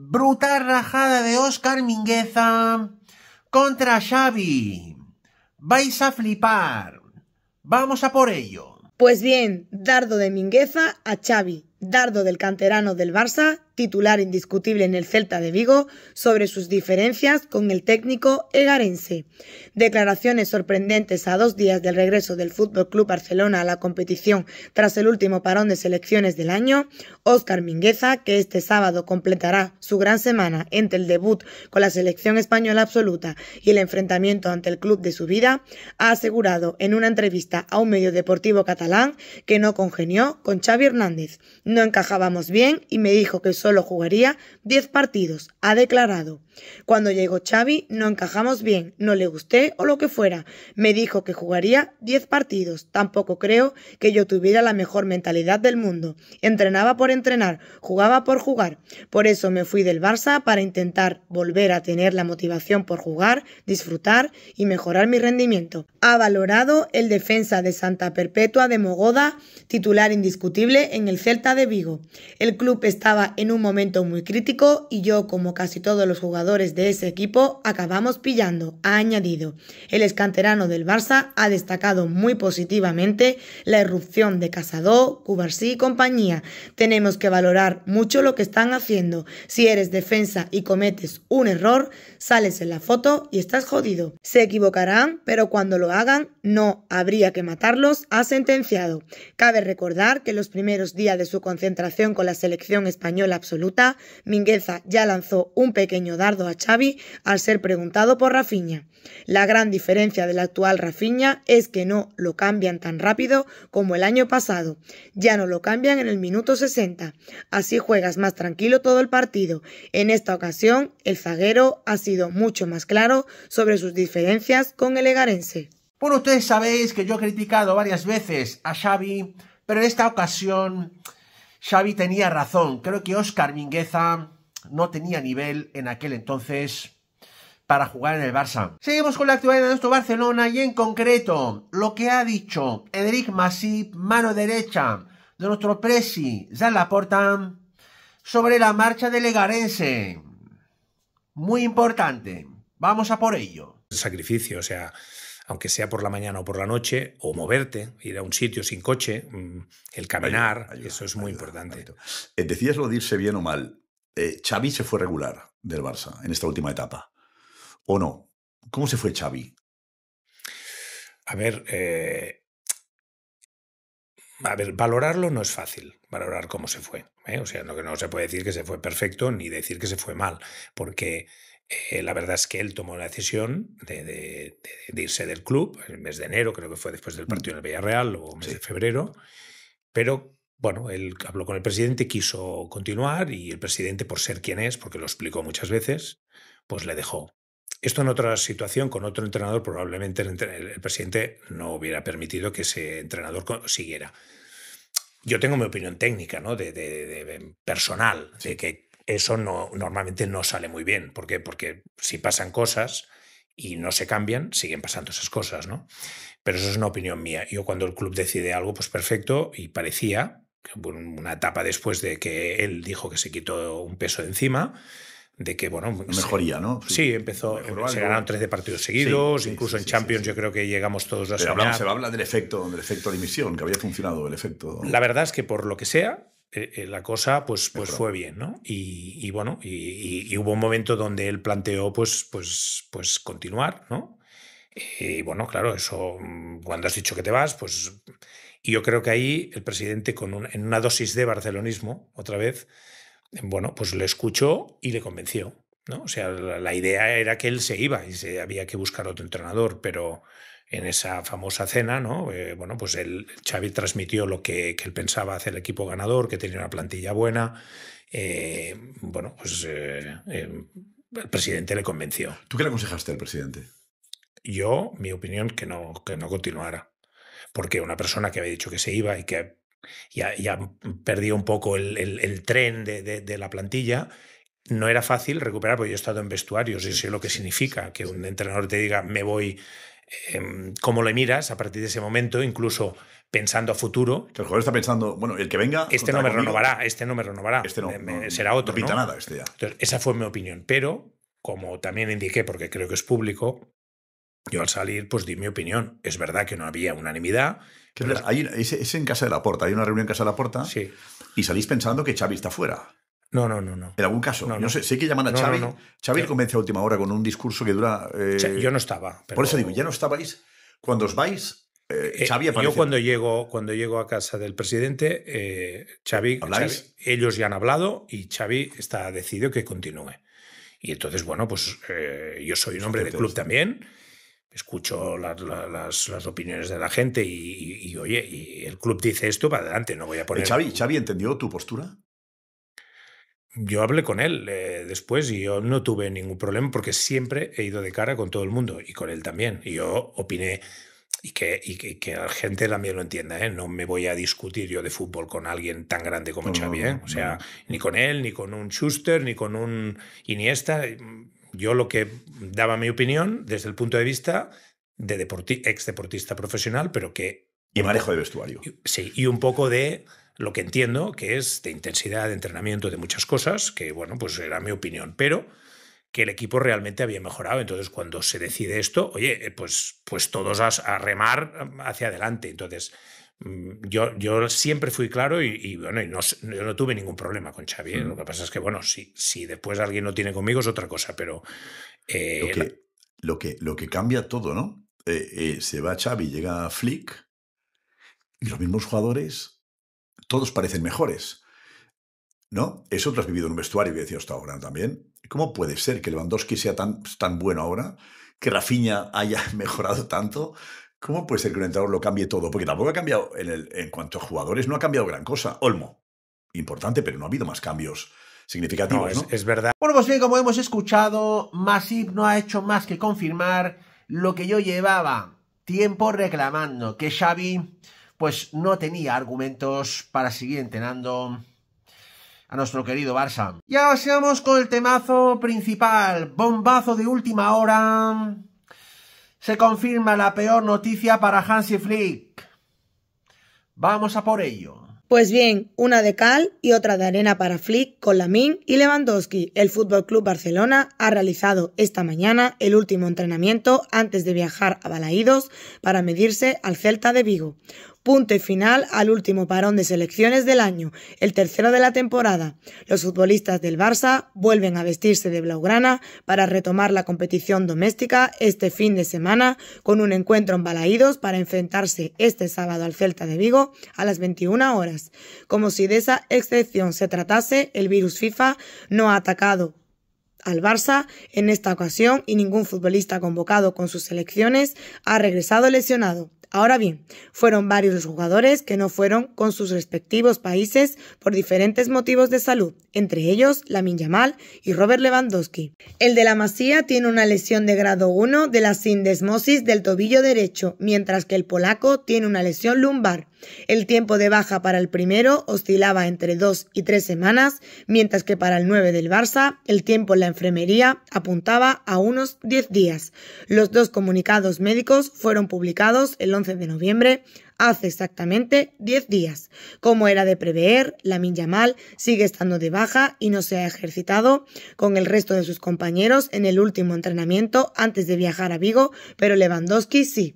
Brutal rajada de Oscar Mingueza contra Xavi. Vais a flipar. Vamos a por ello. Pues bien, dardo de Mingueza a Xavi, dardo del canterano del Barça titular indiscutible en el Celta de Vigo, sobre sus diferencias con el técnico egarense. Declaraciones sorprendentes a dos días del regreso del Fútbol Club Barcelona a la competición tras el último parón de selecciones del año, Óscar Mingueza, que este sábado completará su gran semana entre el debut con la selección española absoluta y el enfrentamiento ante el club de su vida, ha asegurado en una entrevista a un medio deportivo catalán que no congenió con Xavi Hernández. No encajábamos bien y me dijo que solo jugaría 10 partidos, ha declarado. Cuando llegó Xavi no encajamos bien, no le gusté o lo que fuera. Me dijo que jugaría 10 partidos. Tampoco creo que yo tuviera la mejor mentalidad del mundo. Entrenaba por entrenar, jugaba por jugar. Por eso me fui del Barça para intentar volver a tener la motivación por jugar, disfrutar y mejorar mi rendimiento. Ha valorado el defensa de Santa Perpetua de Mogoda, titular indiscutible en el Celta de Vigo. El club estaba en un momento muy crítico y yo, como casi todos los jugadores de ese equipo, acabamos pillando, ha añadido. El escanterano del Barça ha destacado muy positivamente la irrupción de Casado, Cubarsí y compañía. Tenemos que valorar mucho lo que están haciendo. Si eres defensa y cometes un error, sales en la foto y estás jodido. Se equivocarán, pero cuando lo hagan, no habría que matarlos, ha sentenciado. Cabe recordar que los primeros días de su concentración con la selección española absoluta, Mingueza ya lanzó un pequeño dardo a Xavi al ser preguntado por Rafinha. La gran diferencia del actual Rafinha es que no lo cambian tan rápido como el año pasado. Ya no lo cambian en el minuto 60. Así juegas más tranquilo todo el partido. En esta ocasión, el zaguero ha sido mucho más claro sobre sus diferencias con el Egarense. Bueno, ustedes sabéis que yo he criticado varias veces a Xavi, pero en esta ocasión Xavi tenía razón. Creo que Oscar Mingueza no tenía nivel en aquel entonces para jugar en el Barça. Seguimos con la actualidad de nuestro Barcelona y en concreto lo que ha dicho Ederic Masip, mano derecha de nuestro presi Laporta. sobre la marcha del Legarense. Muy importante. Vamos a por ello. Sacrificio, o sea, aunque sea por la mañana o por la noche, o moverte, ir a un sitio sin coche, mm, el caminar, eso es muy importante. Eh, decías lo de irse bien o mal. Eh, Xavi se fue regular del Barça en esta última etapa, ¿o no? ¿Cómo se fue Xavi? A ver, eh, a ver, valorarlo no es fácil, valorar cómo se fue. O sea, no se puede decir que se fue perfecto ni decir que se fue mal, porque eh, la verdad es que él tomó la decisión de, irse del club en el mes de enero, creo que fue después del partido en el Villarreal o mes de febrero, pero bueno, él habló con el presidente, quiso continuar y el presidente, por ser quien es, porque lo explicó muchas veces, pues le dejó. Esto en otra situación, con otro entrenador, probablemente el, presidente no hubiera permitido que ese entrenador siguiera. Yo tengo mi opinión técnica, ¿no? De, personal, de que eso no, normalmente no sale muy bien. ¿Por qué? Porque si pasan cosas y no se cambian, siguen pasando esas cosas, ¿no? Pero eso es una opinión mía. Yo cuando el club decide algo, pues perfecto, y parecía, una etapa después de que él dijo que se quitó un peso de encima, de que, bueno... Pues, Mejoría, ¿no? Sí, empezó, se ganaron 13 partidos seguidos, incluso en Champions yo creo que llegamos todos a Pero se habla del efecto, del efecto de emisión, que había funcionado el efecto. La verdad es que por lo que sea, eh, eh, la cosa pues, pues fue bien, ¿no? Y, bueno, y, hubo un momento donde él planteó pues, pues, pues continuar, ¿no? Y bueno, claro, eso mm, cuando has dicho que te vas, pues y yo creo que ahí el presidente con en una dosis de barcelonismo, otra vez, bueno, pues le escuchó y le convenció, ¿no? O sea, la, la idea era que él se iba y se había que buscar otro entrenador, pero en esa famosa cena, ¿no? Eh, bueno, pues el Xavi transmitió lo que, él pensaba hacer el equipo ganador, que tenía una plantilla buena. Eh, bueno, pues eh, el presidente le convenció. ¿Tú qué le aconsejaste al presidente? Yo, mi opinión, que no, que no continuara. Porque una persona que había dicho que se iba y que ya, ya perdió un poco el, tren de, de la plantilla, no era fácil recuperar, porque yo he estado en vestuarios y sé lo que significa que un entrenador te diga me voy eh, cómo le miras a partir de ese momento, incluso pensando a futuro. El jugador está pensando, bueno, el que venga. Este, este no me renovará, este no me renovará. Este será otro. No pinta nada este Entonces, esa fue mi opinión. Pero, como también indiqué, porque creo que es público, yo al salir, pues di mi opinión. Es verdad que no había unanimidad. Es, en Casa de la Porta, hay una reunión en Casa de la puerta? sí. y salís pensando que Xavi está fuera. No, no, no, En algún caso. No, sé, sé que llaman a Xavi. No, Xavi eh, convence a última hora con un discurso que dura. Eh, yo no estaba. Por eso digo, ya no estabais. Cuando os vais, eh, eh Yo cuando llego, cuando llego a casa del presidente, eh, Xavi, ellos ya han hablado y Xavi está decidido que continúe. Y entonces, bueno, pues yo soy un hombre de club también escucho las, opiniones de la gente y, oye, y el club dice esto para adelante, no voy a poner. ¿Xavi, Xavi entendió tu postura? yo hablé con él eh, después y yo no tuve ningún problema porque siempre he ido de cara con todo el mundo y con él también. Y yo opiné y que, y que, que la gente también lo entienda. ¿eh? No me voy a discutir yo de fútbol con alguien tan grande como Xavi. ¿eh? O sea, ni con él, ni con un Schuster, ni con un Iniesta. Yo lo que daba mi opinión desde el punto de vista de deporti ex deportista profesional, pero que... Y manejo de vestuario. Sí, y un poco de lo que entiendo que es de intensidad de entrenamiento de muchas cosas, que bueno, pues era mi opinión, pero que el equipo realmente había mejorado. Entonces, cuando se decide esto, oye, eh, pues, pues todos a, remar mm, hacia adelante. Entonces, mm, yo, yo siempre fui claro y, bueno, no, yo no tuve ningún problema con Xavi. ¿eh? Mm. Lo que pasa es que, bueno, si, si después alguien no tiene conmigo es otra cosa, pero... Eh, lo, que, lo, que, cambia todo, ¿no? se va Xavi, llega Flick y los mismos jugadores todos parecen mejores. ¿No? Eso lo has vivido en un vestuario y que decía hasta ahora también. ¿Cómo puede ser que Lewandowski sea tan, pues, tan bueno ahora, que Rafinha haya mejorado tanto? ¿Cómo puede ser que un entrenador lo cambie todo? Porque tampoco ha cambiado, en, cuanto a jugadores, no ha cambiado gran cosa. Olmo, importante, pero no ha habido más cambios significativos. No, es, verdad. Bueno, pues bien, como hemos escuchado, Masip no ha hecho más que confirmar lo que yo llevaba tiempo reclamando, que Xavi pues no tenía argumentos para seguir entrenando a nuestro querido Barça. Y ahora seamos con el temazo principal, bombazo de última hora. Se confirma la peor noticia para Hansi Flick. Vamos a por ello. Pues bien, una de cal y otra de arena para Flick con Lamin y Lewandowski. El Fútbol Club Barcelona ha realizado esta mañana el último entrenamiento antes de viajar a Balaídos para medirse al Celta de Vigo punto y final al último parón de selecciones del año, el tercero de la temporada. Los futbolistas del Barça vuelven a vestirse de blaugrana para retomar la competición doméstica este fin de semana con un encuentro en Balaídos para enfrentarse este sábado al Celta de Vigo a las 21 horas. Como si de esa excepción se tratase, el virus FIFA no ha atacado al Barça en esta ocasión y ningún futbolista convocado con sus selecciones ha regresado lesionado. Ahora bien, fueron varios los jugadores que no fueron con sus respectivos países por diferentes motivos de salud, entre ellos Lamin Yamal y Robert Lewandowski. El de la Masía tiene una lesión de grado 1 de la sindesmosis del tobillo derecho, mientras que el polaco tiene una lesión lumbar. El tiempo de baja para el primero oscilaba entre dos y tres semanas, mientras que para el 9 del Barça el tiempo en la enfermería apuntaba a unos diez días. Los dos comunicados médicos fueron publicados el 11 de noviembre hace exactamente diez días. Como era de prever, la Yamal sigue estando de baja y no se ha ejercitado con el resto de sus compañeros en el último entrenamiento antes de viajar a Vigo, pero Lewandowski sí.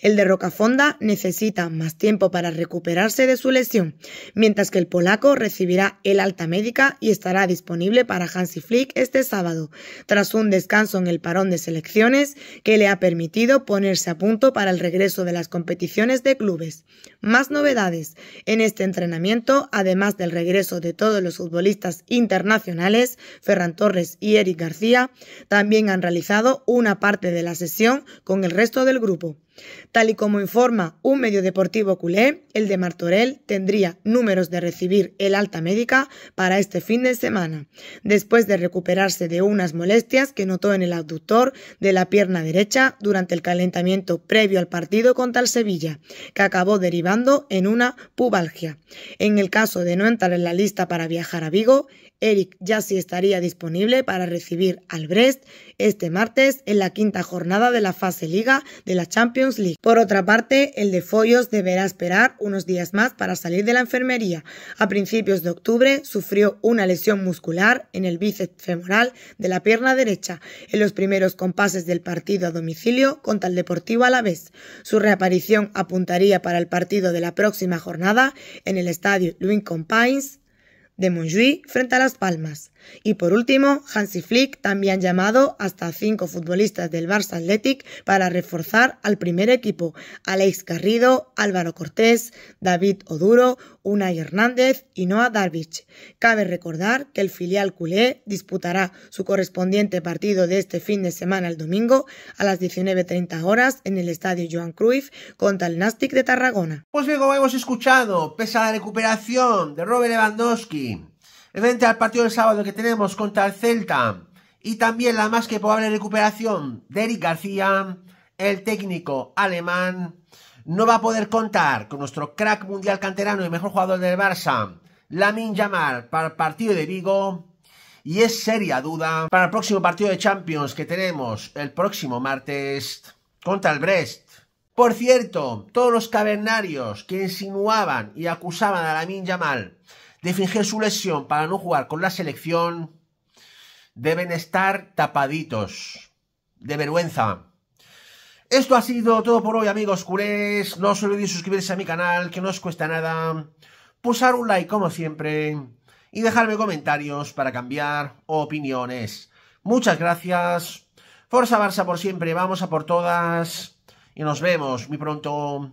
El de Rocafonda necesita más tiempo para recuperarse de su lesión, mientras que el polaco recibirá el alta médica y estará disponible para Hansi Flick este sábado, tras un descanso en el parón de selecciones que le ha permitido ponerse a punto para el regreso de las competiciones de clubes. Más novedades. En este entrenamiento, además del regreso de todos los futbolistas internacionales, Ferran Torres y Eric García, también han realizado una parte de la sesión con el resto del grupo. Tal y como informa un medio deportivo culé, el de Martorell tendría números de recibir el alta médica para este fin de semana, después de recuperarse de unas molestias que notó en el abductor de la pierna derecha durante el calentamiento previo al partido contra el Sevilla, que acabó derivando en una pubalgia. En el caso de no entrar en la lista para viajar a Vigo, Eric sí estaría disponible para recibir al Brest este martes en la quinta jornada de la fase liga de la Champions League. Por otra parte, el de Follos deberá esperar unos días más para salir de la enfermería. A principios de octubre sufrió una lesión muscular en el bíceps femoral de la pierna derecha en los primeros compases del partido a domicilio contra el Deportivo Alavés. Su reaparición apuntaría para el partido de la próxima jornada en el estadio Louis Pines de Montjuïc frente a Las Palmas. Y por último, Hansi Flick también ha llamado hasta cinco futbolistas del Barça Athletic para reforzar al primer equipo: Alex Garrido, Álvaro Cortés, David Oduro, Unai Hernández y Noah Darvich. Cabe recordar que el filial culé disputará su correspondiente partido de este fin de semana el domingo a las 19.30 horas en el estadio Joan Cruyff contra el Nastic de Tarragona. Pues bien, como hemos escuchado, pese a la recuperación de Robert Lewandowski, frente al partido del sábado que tenemos contra el Celta y también la más que probable recuperación de Eric García, el técnico alemán no va a poder contar con nuestro crack mundial canterano y mejor jugador del Barça, Lamin Yamal, para el partido de Vigo. Y es seria duda para el próximo partido de Champions que tenemos el próximo martes contra el Brest. Por cierto, todos los cavernarios que insinuaban y acusaban a Lamin Yamal de fingir su lesión para no jugar con la selección deben estar tapaditos de vergüenza. Esto ha sido todo por hoy, amigos curés. No os olvidéis suscribirse a mi canal, que no os cuesta nada. Pulsar un like, como siempre. Y dejarme comentarios para cambiar opiniones. Muchas gracias. Forza Barça por siempre. Vamos a por todas. Y nos vemos muy pronto